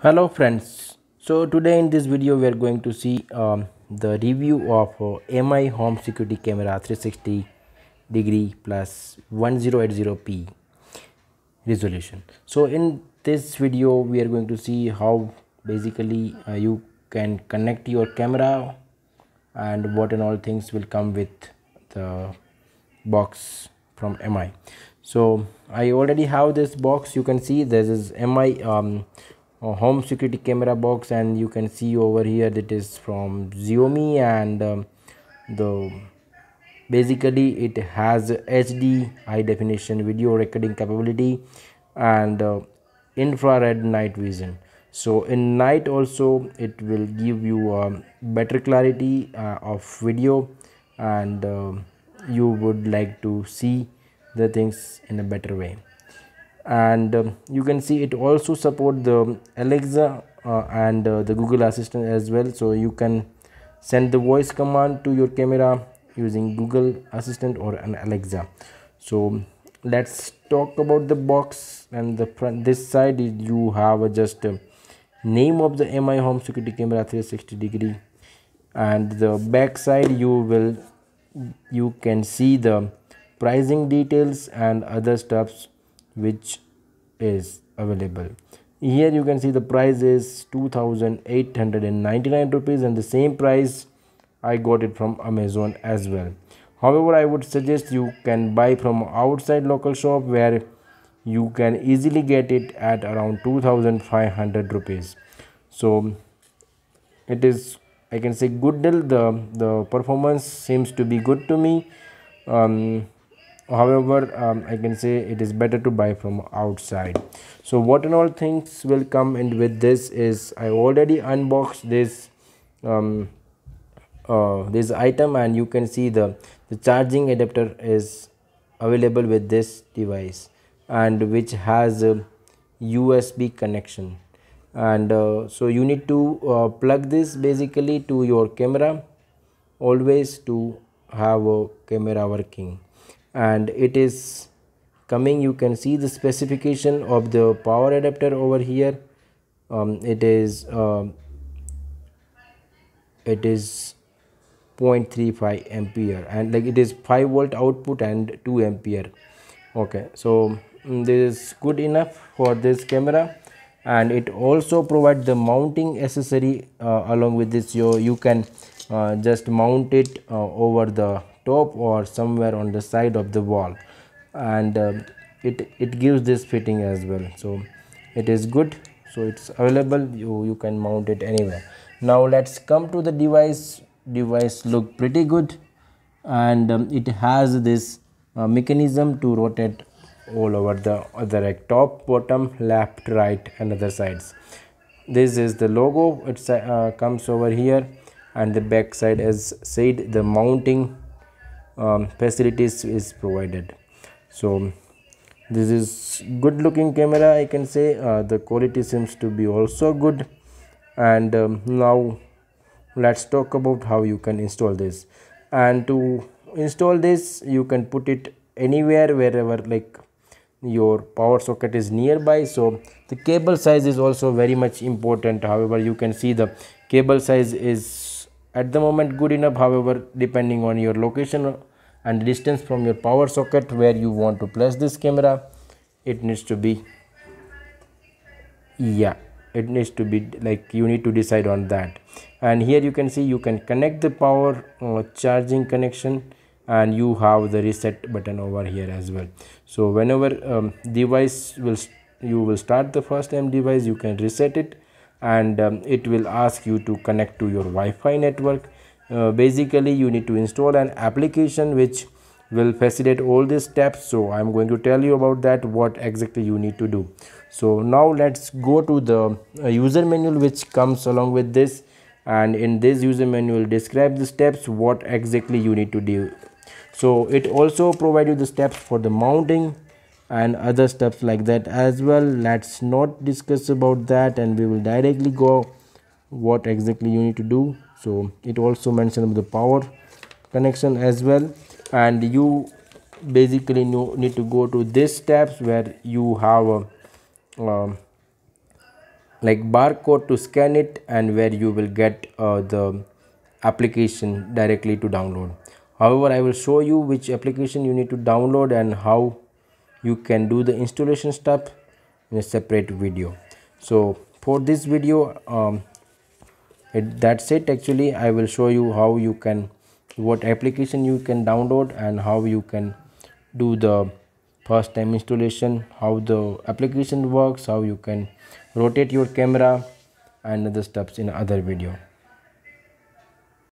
hello friends so today in this video we are going to see um, the review of uh, mi home security camera 360 degree plus 1080p resolution so in this video we are going to see how basically uh, you can connect your camera and what and all things will come with the box from mi so i already have this box you can see this is mi um, home security camera box and you can see over here that is from Xiaomi and um, the basically it has HD high definition video recording capability and uh, infrared night vision so in night also it will give you um, better clarity uh, of video and uh, you would like to see the things in a better way and um, you can see it also support the alexa uh, and uh, the google assistant as well so you can send the voice command to your camera using google assistant or an alexa so let's talk about the box and the front this side you have just um, name of the mi home security camera 360 degree and the back side you will you can see the pricing details and other stuffs which is available here you can see the price is 2899 rupees and the same price i got it from amazon as well however i would suggest you can buy from outside local shop where you can easily get it at around 2500 rupees so it is i can say good deal the the performance seems to be good to me um, however um, i can say it is better to buy from outside so what and all things will come in with this is i already unboxed this um, uh, this item and you can see the the charging adapter is available with this device and which has a usb connection and uh, so you need to uh, plug this basically to your camera always to have a camera working and it is coming you can see the specification of the power adapter over here um, it is um, it is 0.35 ampere and like it is 5 volt output and 2 ampere okay so mm, this is good enough for this camera and it also provides the mounting accessory uh, along with this you, you can uh, just mount it uh, over the top or somewhere on the side of the wall and uh, it it gives this fitting as well so it is good so it's available you you can mount it anywhere now let's come to the device device look pretty good and um, it has this uh, mechanism to rotate all over the other top bottom left right and other sides this is the logo it uh, comes over here and the back side as said the mounting um, facilities is provided so this is good looking camera i can say uh, the quality seems to be also good and um, now let's talk about how you can install this and to install this you can put it anywhere wherever like your power socket is nearby so the cable size is also very much important however you can see the cable size is at the moment good enough however depending on your location and distance from your power socket where you want to place this camera it needs to be yeah it needs to be like you need to decide on that and here you can see you can connect the power uh, charging connection and you have the reset button over here as well so whenever um, device will you will start the first time device you can reset it and um, it will ask you to connect to your Wi-Fi network uh, basically you need to install an application which will facilitate all these steps so i'm going to tell you about that what exactly you need to do so now let's go to the uh, user manual which comes along with this and in this user manual describe the steps what exactly you need to do so it also provide you the steps for the mounting and other steps like that as well let's not discuss about that and we will directly go what exactly you need to do so it also mentioned the power connection as well and you basically need to go to these steps where you have a, um, like barcode to scan it and where you will get uh, the application directly to download however i will show you which application you need to download and how you can do the installation step in a separate video so for this video um, it, that's it actually I will show you how you can what application you can download and how you can do the first time installation how the application works how you can rotate your camera and other steps in other video